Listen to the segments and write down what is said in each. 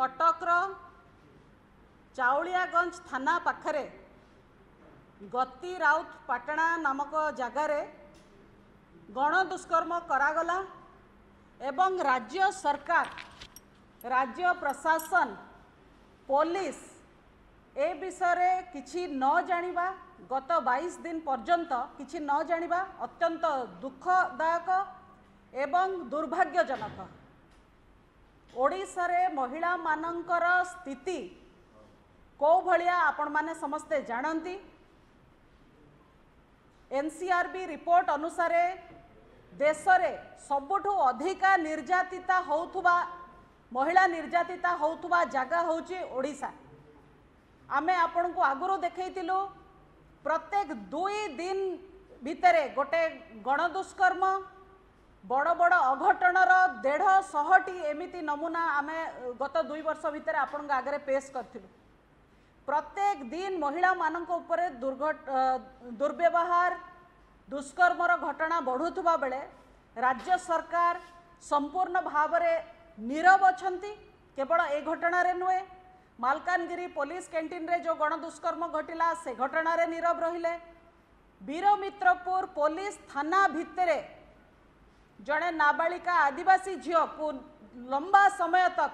କଟକର ଚାଉଳିଆଗଞ୍ଜ ଥାନା ପାଖରେ ଗତି ରାଉତ ପାଟଣା ନାମକ ଜାଗାରେ ଗଣ ଦୁଷ୍କର୍ମ କରାଗଲା ଏବଂ ରାଜ୍ୟ ସରକାର ରାଜ୍ୟ ପ୍ରଶାସନ ପୋଲିସ ଏ ବିଷୟରେ କିଛି ନ ଜାଣିବା ଗତ ବାଇଶ ଦିନ ପର୍ଯ୍ୟନ୍ତ କିଛି ନ ଜାଣିବା ଅତ୍ୟନ୍ତ ଦୁଃଖଦାୟକ ଏବଂ ଦୁର୍ଭାଗ୍ୟଜନକ ଓଡ଼ିଶାରେ ମହିଳାମାନଙ୍କର ସ୍ଥିତି କେଉଁ ଭଳିଆ ଆପଣମାନେ ସମସ୍ତେ ଜାଣନ୍ତି ଏନ୍ସିଆର୍ବି ରିପୋର୍ଟ ଅନୁସାରେ ଦେଶରେ ସବୁଠୁ ଅଧିକା ନିର୍ଯାତିତା ହେଉଥିବା ମହିଳା ନିର୍ଯାତିତା ହେଉଥିବା ଜାଗା ହେଉଛି ଓଡ଼ିଶା ଆମେ ଆପଣଙ୍କୁ ଆଗରୁ ଦେଖେଇଥିଲୁ ପ୍ରତ୍ୟେକ ଦୁଇ ଦିନ ଭିତରେ ଗୋଟେ ଗଣଦୁଷ୍କର୍ମ ବଡ଼ ବଡ଼ ଅଘଟଣର ଦେଢ଼ଶହଟି ଏମିତି ନମୁନା ଆମେ ଗତ ଦୁଇ ବର୍ଷ ଭିତରେ ଆପଣଙ୍କ ଆଗରେ ପେଶ କରିଥିଲୁ ପ୍ରତ୍ୟେକ ଦିନ ମହିଳାମାନଙ୍କ ଉପରେ ଦୁର୍ବ୍ୟବହାର ଦୁଷ୍କର୍ମର ଘଟଣା ବଢ଼ୁଥିବା ବେଳେ ରାଜ୍ୟ ସରକାର ସମ୍ପୂର୍ଣ୍ଣ ଭାବରେ ନିରବ ଅଛନ୍ତି କେବଳ ଏ ଘଟଣାରେ ନୁହେଁ ମାଲକାନଗିରି ପୋଲିସ କ୍ୟାଣ୍ଟିନ୍ରେ ଯେଉଁ ଗଣଦୁଷ୍କର୍ମ ଘଟିଲା ସେ ଘଟଣାରେ ନିରବ ରହିଲେ ବୀରମିତ୍ରପୁର ପୋଲିସ ଥାନା ଭିତରେ જણે નાબાલિકા આદિવાસી ઝીઓકુ લંબા સમય તક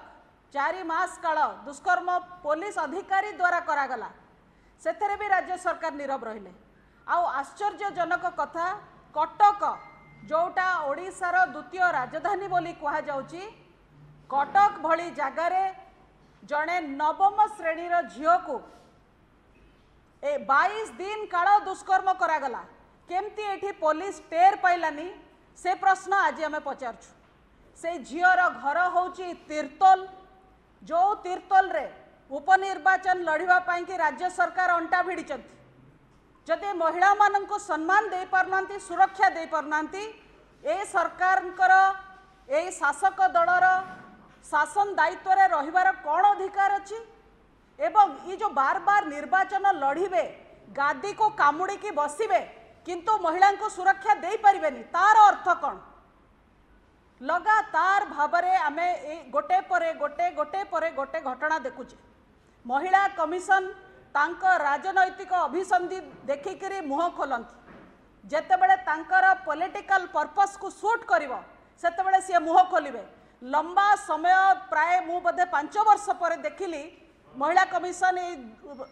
ચારી માસ કાળ દુષ્કર્મ પોલીસ અધિકારી દ્વારા કરાગલા ସେଥିରେ ବି ରାଜ୍ୟ ସରକାର ନିରବ ରହିଲେ ଆଉ ଆଶ୍ଚର୍ଯ୍ୟଜନକ କଥା କଟକ ଯେଉଁଟା ଓଡ଼ିଶାର ଦ୍ୱିତୀୟ ରାଜଧାନୀ ବୋଲି କୁହାଯାଉଛି କଟକ ଭଳି ଜାଗାରେ ଜଣେ ନବମ ଶ୍ରେଣୀର ଝିଅକୁ ଏ ବାଇଶ ଦିନ କାଳ ଦୁଷ୍କର୍ମ କରାଗଲା କେମିତି ଏଠି ପୋଲିସ ଟେର ପାଇଲାନି से प्रश्न आज आम पचारु से झीर घर हूँ तीर्तोल जो तीर्तोल रे उपनिर्वाचन लड़ापी कि राज्य सरकार अंटा भिड़ी जदि महिला मान सम्मान दे पार ना सुरक्षा दे पार ना ए सरकार शासक दलर शासन दायित्व रहीबार कौन अधिकार अच्छी एवं ये जो बार बार निर्वाचन लड़े गादी को कामुड़ी बसवे কিন্তু মহিলাঙ্কু সুরক্ষা দেইপারিবেনি তার অর্থ কোণ লগাতার ভাবরে আমি এই গোটে পরে গোটে গোটে পরে গোটে ঘটনা দেখুছে মহিলা কমিশন তাঙ্ক রাজনৈতিক অভিসন্ধি দেখিকি মুহ খোলতি যেতবে তাঙ্কর পলিটিকাল পর্পসকু সুট করিব সেতবে সি মুহ খোলিবে লম্বা সময় প্রায় মু বোধে পাঁচ বর্ষ পরে দেখিলি মহিলা কমিশন এই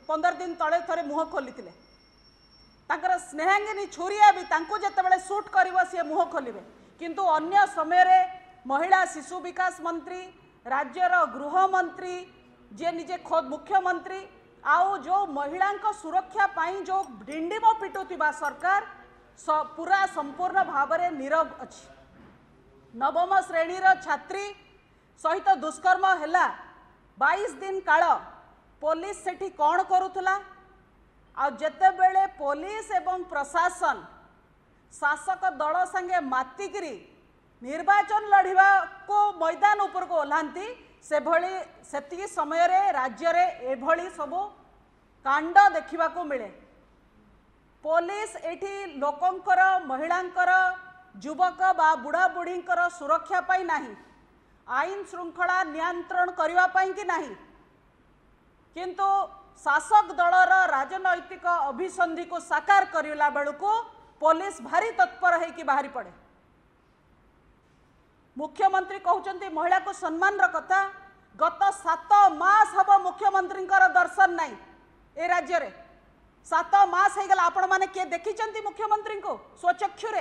পনের দিন তলে থরে মুহ খোলিলে ତାଙ୍କର ସ୍ନେହାଙ୍ଗିନୀ ଛୁରିଆ ବି ତାଙ୍କୁ ଯେତେବେଳେ ସୁଟ୍ କରିବ ସିଏ ମୁହଁ ଖୋଲିବେ କିନ୍ତୁ ଅନ୍ୟ ସମୟରେ ମହିଳା ଶିଶୁ ବିକାଶ ମନ୍ତ୍ରୀ ରାଜ୍ୟର ଗୃହମନ୍ତ୍ରୀ ଯିଏ ନିଜେ ଖୋଦ୍ ମୁଖ୍ୟମନ୍ତ୍ରୀ ଆଉ ଯେଉଁ ମହିଳାଙ୍କ ସୁରକ୍ଷା ପାଇଁ ଯେଉଁ ଡିଣ୍ଡିମ ପିଟୁଥିବା ସରକାର ପୁରା ସମ୍ପୂର୍ଣ୍ଣ ଭାବରେ ନୀରବ ଅଛି ନବମ ଶ୍ରେଣୀର ଛାତ୍ରୀ ସହିତ ଦୁଷ୍କର୍ମ ହେଲା ବାଇଶ ଦିନ କାଳ ପୋଲିସ ସେଠି କ'ଣ କରୁଥିଲା आतेबले पुलिस एवं प्रशासन शासक दल संगे मतिक निर्वाचन लड़वा को मैदान उपरक ओह्लांती से भली समय राज्य एभली सबू कांड देखा मिले पुलिस एटी लोकंर महिला युवक बा बुढ़ा बुढ़ी सुरक्षा पाई नहीं आईन श्रृंखला नियंत्रण करने कि किंतु शासक दल र राजनैतिक को साकार कला बेस भारि तत्पर है पड़े मुख्यमंत्री हुमन्त्री किला कथा मास हुख्यमन्त्री दर्शन नै एसलाखिमन्त्रीको स्वचक्षु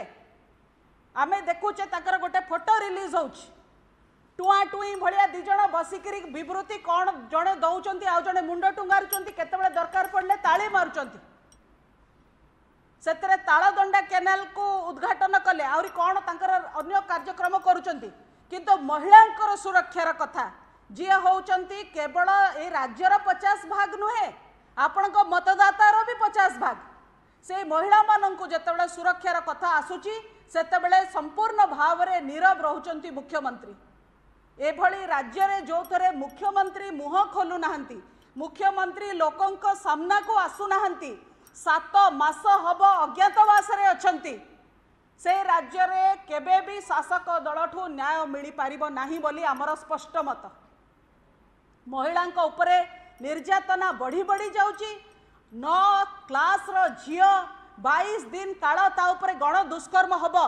आमे देखु गा फोटो रिज हौ ଟୁଆଟୁଇଁ ଭଳିଆ ଦୁଇ ଜଣ ବସିକିରି ବିବୃତ୍ତି କ'ଣ ଜଣେ ଦେଉଛନ୍ତି ଆଉ ଜଣେ ମୁଣ୍ଡ ଟୁଙ୍ଗାରୁଛନ୍ତି କେତେବେଳେ ଦରକାର ପଡ଼ିଲେ ତାଳି ମାରୁଛନ୍ତି ସେଥିରେ ତାଳଦଣ୍ଡା କେନାଲକୁ ଉଦ୍ଘାଟନ କଲେ ଆହୁରି କ'ଣ ତାଙ୍କର ଅନ୍ୟ କାର୍ଯ୍ୟକ୍ରମ କରୁଛନ୍ତି କିନ୍ତୁ ମହିଳାଙ୍କର ସୁରକ୍ଷାର କଥା ଯିଏ ହେଉଛନ୍ତି କେବଳ ଏ ରାଜ୍ୟର ପଚାଶ ଭାଗ ନୁହେଁ ଆପଣଙ୍କ ମତଦାତାର ବି ପଚାଶ ଭାଗ ସେ ମହିଳାମାନଙ୍କୁ ଯେତେବେଳେ ସୁରକ୍ଷାର କଥା ଆସୁଛି ସେତେବେଳେ ସମ୍ପୂର୍ଣ୍ଣ ଭାବରେ ନୀରବ ରହୁଛନ୍ତି ମୁଖ୍ୟମନ୍ତ୍ରୀ ଏଭଳି ରାଜ୍ୟରେ ଯେଉଁଥିରେ ମୁଖ୍ୟମନ୍ତ୍ରୀ ମୁହଁ ଖୋଲୁନାହାନ୍ତି ମୁଖ୍ୟମନ୍ତ୍ରୀ ଲୋକଙ୍କ ସାମ୍ନାକୁ ଆସୁନାହାନ୍ତି ସାତ ମାସ ହେବ ଅଜ୍ଞାତବାସରେ ଅଛନ୍ତି ସେ ରାଜ୍ୟରେ କେବେ ବି ଶାସକ ଦଳଠୁ ନ୍ୟାୟ ମିଳିପାରିବ ନାହିଁ ବୋଲି ଆମର ସ୍ପଷ୍ଟ ମତ ମହିଳାଙ୍କ ଉପରେ ନିର୍ଯାତନା ବଢ଼ି ବଢ଼ି ଯାଉଛି ନଅ କ୍ଲାସ୍ର ଝିଅ ବାଇଶ ଦିନ କାଳ ତା ଉପରେ ଗଣ ଦୁଷ୍କର୍ମ ହେବ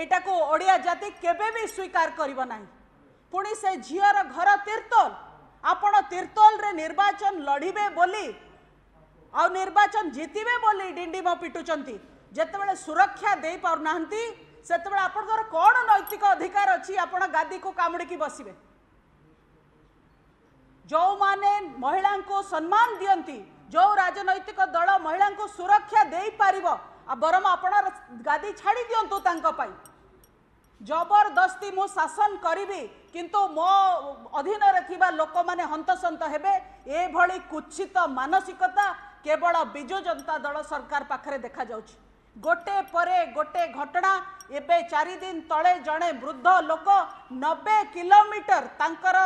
ଏଇଟାକୁ ଓଡ଼ିଆ ଜାତି କେବେ ବି ସ୍ୱୀକାର କରିବ ନାହିଁ ପୁଣି ସେ ଝିଅର ଘର ତିର୍ତ୍ତୋଲ ଆପଣ ତିର୍ତ୍ତୋଲରେ ନିର୍ବାଚନ ଲଢ଼ିବେ ବୋଲି ଆଉ ନିର୍ବାଚନ ଜିତିବେ ବୋଲି ଡିଣ୍ଡିମ ପିଟୁଛନ୍ତି ଯେତେବେଳେ ସୁରକ୍ଷା ଦେଇପାରୁନାହାନ୍ତି ସେତେବେଳେ ଆପଣଙ୍କର କ'ଣ ନୈତିକ ଅଧିକାର ଅଛି ଆପଣ ଗାଦିକୁ କାମୁଡ଼ିକି ବସିବେ ଯେଉଁମାନେ ମହିଳାଙ୍କୁ ସମ୍ମାନ ଦିଅନ୍ତି ଯେଉଁ ରାଜନୈତିକ ଦଳ ମହିଳାଙ୍କୁ ସୁରକ୍ଷା ଦେଇପାରିବ ବରଂ ଆପଣ ଗାଦି ଛାଡ଼ି ଦିଅନ୍ତୁ ତାଙ୍କ ପାଇଁ जबरदस्ती मु शासन करी किंतु मो अधीन लोक मैंने हंतसंत हे कुछित मानसिकता केवल विजु जनता दल सरकार पाखे देखा जा गोटे पर गोटे घटना एवं चारिदिन तले जड़े वृद्ध लोक नबे किलोमीटर तांकर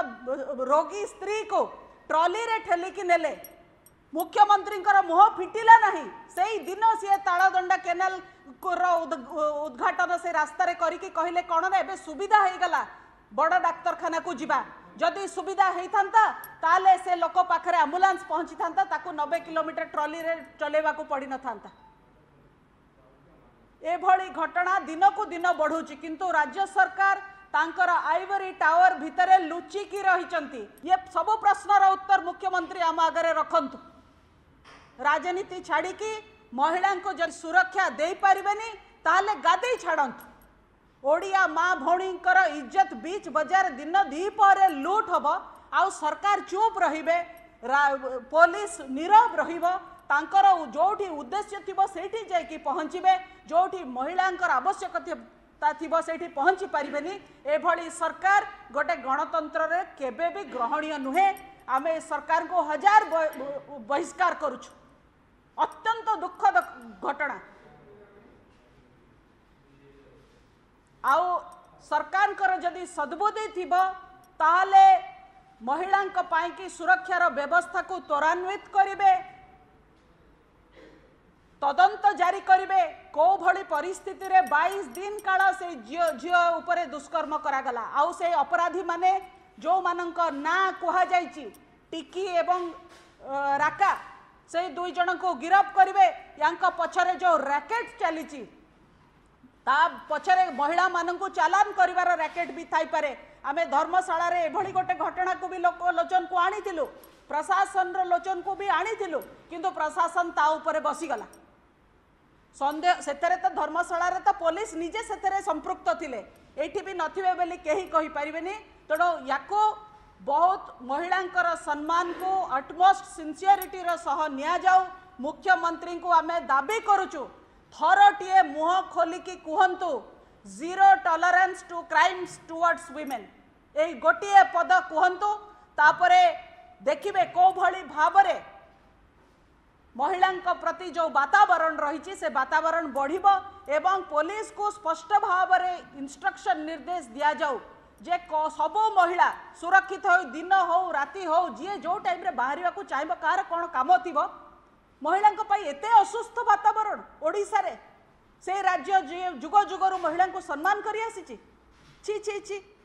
रोगी स्त्री को ट्रॉली ठेलिकी ने ମୁଖ୍ୟମନ୍ତ୍ରୀଙ୍କର ମୁହଁ ଫିଟିଲା ନାହିଁ ସେଇ ଦିନ ସିଏ ତାଳଦଣ୍ଡା କେନାଲର ଉଦ୍ଘାଟନ ସେ ରାସ୍ତାରେ କରିକି କହିଲେ କ'ଣ ନା ଏବେ ସୁବିଧା ହେଇଗଲା ବଡ଼ ଡାକ୍ତରଖାନାକୁ ଯିବା ଯଦି ସୁବିଧା ହେଇଥାନ୍ତା ତାହେଲେ ସେ ଲୋକ ପାଖରେ ଆମ୍ବୁଲାନ୍ସ ପହଞ୍ଚିଥାନ୍ତା ତାକୁ ନବେ କିଲୋମିଟର ଟ୍ରଲିରେ ଚଲେଇବାକୁ ପଡ଼ିନଥାନ୍ତା ଏଭଳି ଘଟଣା ଦିନକୁ ଦିନ ବଢ଼ୁଛି କିନ୍ତୁ ରାଜ୍ୟ ସରକାର ତାଙ୍କର ଆଇଭରି ଟାୱାର ଭିତରେ ଲୁଚିକି ରହିଛନ୍ତି ଇଏ ସବୁ ପ୍ରଶ୍ନର ଉତ୍ତର ମୁଖ୍ୟମନ୍ତ୍ରୀ ଆମ ଆଗରେ ରଖନ୍ତୁ ରାଜନୀତି ଛାଡ଼ିକି ମହିଳାଙ୍କୁ ଯଦି ସୁରକ୍ଷା ଦେଇପାରିବେନି ତାହେଲେ ଗାଦେଇ ଛାଡ଼ନ୍ତୁ ଓଡ଼ିଆ ମା ଭଉଣୀଙ୍କର ଇଜ୍ଜତ ବିଚ୍ ବଜାର ଦିନ ଦ୍ୱିପହରେ ଲୁଟ୍ ହେବ ଆଉ ସରକାର ଚୁପ୍ ରହିବେ ପୋଲିସ ନିରବ ରହିବ ତାଙ୍କର ଯେଉଁଠି ଉଦ୍ଦେଶ୍ୟ ଥିବ ସେଇଠି ଯାଇକି ପହଞ୍ଚିବେ ଯେଉଁଠି ମହିଳାଙ୍କର ଆବଶ୍ୟକତା ଥିବ ସେଇଠି ପହଞ୍ଚି ପାରିବେନି ଏଭଳି ସରକାର ଗୋଟେ ଗଣତନ୍ତ୍ରରେ କେବେ ବି ଗ୍ରହଣୀୟ ନୁହେଁ ଆମେ ସରକାରଙ୍କୁ ହଜାର ବହିଷ୍କାର କରୁଛୁ অত্যন্ত দুঃখদ ঘটনা আউ সরকারঙ্কর যদি সদ্বুদ্ধি থিব তাহলে মহিলাঙ্ক পাইকি সুরক্ষার ব্যবস্থাকু ত্বরান্বিত করিবে তদন্ত জারি করিবে কোভলি পরিস্থিতিরে বাইশ দিন কাল সেই ঝিও ঝিও উপরে দুষ্কর্ম করাগলা আউ সেই অপরাধী মানে ଯେଉଁମାନଙ୍କ ନାଁ କୁହାଯାଇଛି ଟିକି ଏବଂ ରାକା সেই দুই জনক গিরাফ করিবে ইয়াক পাছরে যে র‍্যাকেট চলিছি তা পাছরে মহিলা মাননক চালান করিবার র‍্যাকেট বি থাই পারে আমি ধর্মশালারে এভলি গটে ঘটনাক বি লোক লচনক আনিছিলু প্রশাসনর লচনক বি আনিছিলু কিন্তু প্রশাসন তা উপরে বসি গলা সন্দেহ সেতরে তা ধর্মশালারে তা পুলিশ নিজে সেতরে সম্পৃক্ত থিলে এটি বি নতিবে বেলি কেহি কই পারিবেনি তনো ইয়াকো बहुत महिला सम्मान को अटमोस्ट सिनसीयरीटर सह निजाऊ मुख्यमंत्री को आम दाबी करुचु थरटीए मुह खोलिकी कहतु zero tolerance to crimes towards women यही गोटे पद कहतु तापर देखिए कौ भली भाव महिला प्रति जो वातावरण रही से वातावरण बढ़ पुलिस को स्पष्ट भाव में इंस्ट्रक्शन निर्देश दिया जाऊ जे सब महिला सुरक्षित हो दिन हो राति हो जी जो टाइम बाहर को चाहिए कह कौन कम थी महिला एत असुस्थ वातावरण ओडार से राज्य जुग जुगर महिला को सम्मान कर आसी छी छी छी